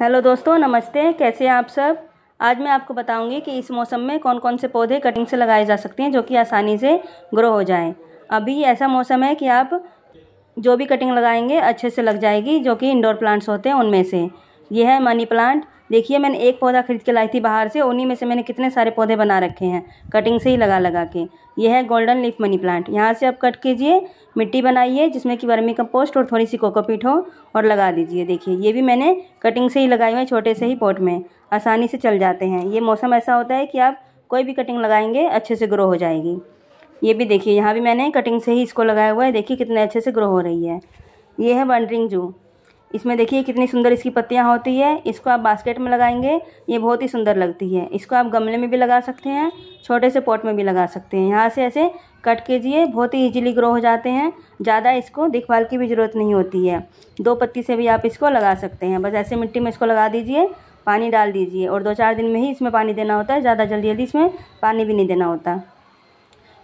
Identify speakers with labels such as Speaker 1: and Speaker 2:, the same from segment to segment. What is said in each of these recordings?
Speaker 1: hello दोस्तों नमस्ते कैसे हैं आप सब आज मैं आपको बताऊंगी कि इस मौसम में कौन कौन से पौधे कटिंग से लगाए जा सकते हैं जो कि आसानी से ग्रो हो जाएं अभी ऐसा मौसम है कि आप जो भी कटिंग लगाएंगे अच्छे से लग जाएगी जो कि इंडोर प्लांट्स होते हैं उनमें से ये है मनी प्लांट देखिए मैंने एक पौधा खरीद के लाई थी बाहर से उन्हीं में से मैंने कितने सारे पौधे बना रखे हैं कटिंग से ही लगा लगा के यह है गोल्डन लीफ मनी प्लांट यहाँ से आप कट कीजिए मिट्टी बनाइए जिसमें कि वर्मी कंपोस्ट और थोड़ी सी कोकोपीट हो और लगा दीजिए देखिए ये भी मैंने कटिंग से ही लगाए हुए छोटे से ही पॉट में आसानी से चल जाते हैं ये मौसम ऐसा होता है कि आप कोई भी कटिंग लगाएंगे अच्छे से ग्रो हो जाएगी ये भी देखिए यहाँ भी मैंने कटिंग से ही इसको लगाया हुआ है देखिए कितने अच्छे से ग्रो हो रही है ये है वनड्रिंग जू इसमें देखिए कितनी सुंदर इसकी पत्तियाँ होती है इसको आप बास्केट में लगाएंगे ये बहुत ही सुंदर लगती है इसको आप गमले में भी लगा सकते हैं छोटे से पॉट में भी लगा सकते हैं यहाँ से ऐसे कट कीजिए बहुत ही इजीली ग्रो हो जाते हैं ज़्यादा इसको देखभाल की भी ज़रूरत नहीं होती है दो पत्ती से भी आप इसको लगा सकते हैं बस ऐसे मिट्टी में इसको लगा दीजिए पानी डाल दीजिए और दो चार दिन में ही इसमें पानी देना होता है ज़्यादा जल्दी जल्दी इसमें पानी भी नहीं देना होता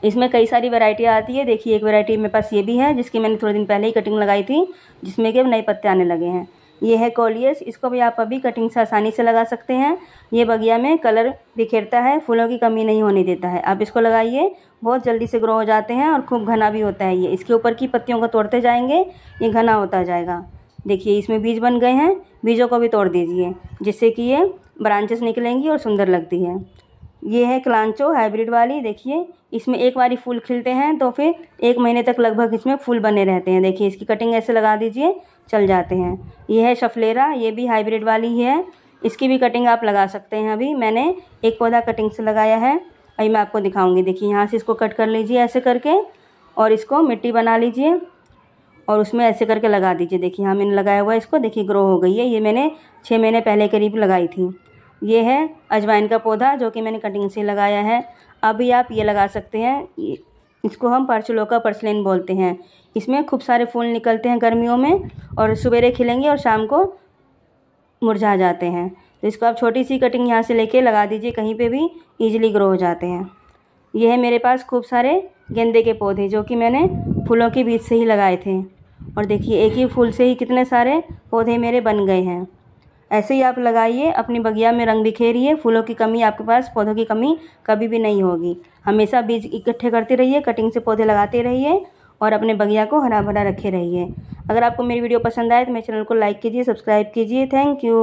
Speaker 1: इसमें कई सारी वैरायटी आती है देखिए एक वैरायटी मेरे पास ये भी है जिसकी मैंने थोड़े दिन पहले ही कटिंग लगाई थी जिसमें कि अब नए पत्ते आने लगे हैं ये है कॉलियस इसको भी आप अभी कटिंग से आसानी से लगा सकते हैं ये बगिया में कलर बिखेरता है फूलों की कमी नहीं होने देता है आप इसको लगाइए बहुत जल्दी से ग्रो हो जाते हैं और खूब घना भी होता है ये इसके ऊपर की पत्तियों को तोड़ते जाएंगे ये घना होता जाएगा देखिए इसमें बीज बन गए हैं बीजों को भी तोड़ दीजिए जिससे कि ये ब्रांचेस निकलेंगी और सुंदर लगती है ये है क्लांचो हाइब्रिड वाली देखिए इसमें एक बारी फूल खिलते हैं तो फिर एक महीने तक लगभग इसमें फूल बने रहते हैं देखिए इसकी कटिंग ऐसे लगा दीजिए चल जाते हैं ये है शफलेरा ये भी हाइब्रिड वाली है इसकी भी कटिंग आप लगा सकते हैं अभी मैंने एक पौधा कटिंग से लगाया है अभी मैं आपको दिखाऊँगी देखिए यहाँ से इसको कट कर लीजिए ऐसे करके और इसको मिट्टी बना लीजिए और उसमें ऐसे करके लगा दीजिए देखिए हाँ मैंने लगाया हुआ है इसको देखिए ग्रो हो गई है ये मैंने छः महीने पहले करीब लगाई थी ये है अजवाइन का पौधा जो कि मैंने कटिंग से लगाया है अभी आप ये लगा सकते हैं इसको हम का पर्सलिन बोलते हैं इसमें खूब सारे फूल निकलते हैं गर्मियों में और सवेरे खिलेंगे और शाम को मुरझा जाते हैं तो इसको आप छोटी सी कटिंग यहाँ से लेके लगा दीजिए कहीं पे भी ईजिली ग्रो हो जाते हैं यह है मेरे पास खूब सारे गेंदे के पौधे जो कि मैंने फूलों के बीच से ही लगाए थे और देखिए एक ही फूल से ही कितने सारे पौधे मेरे बन गए हैं ऐसे ही आप लगाइए अपनी बगिया में रंग बिखेरिए फूलों की कमी आपके पास पौधों की कमी कभी भी नहीं होगी हमेशा बीज इकट्ठे करते रहिए कटिंग से पौधे लगाते रहिए और अपने बगिया को हरा भरा रखे रहिए अगर आपको मेरी वीडियो पसंद आए तो मेरे चैनल को लाइक कीजिए सब्सक्राइब कीजिए थैंक यू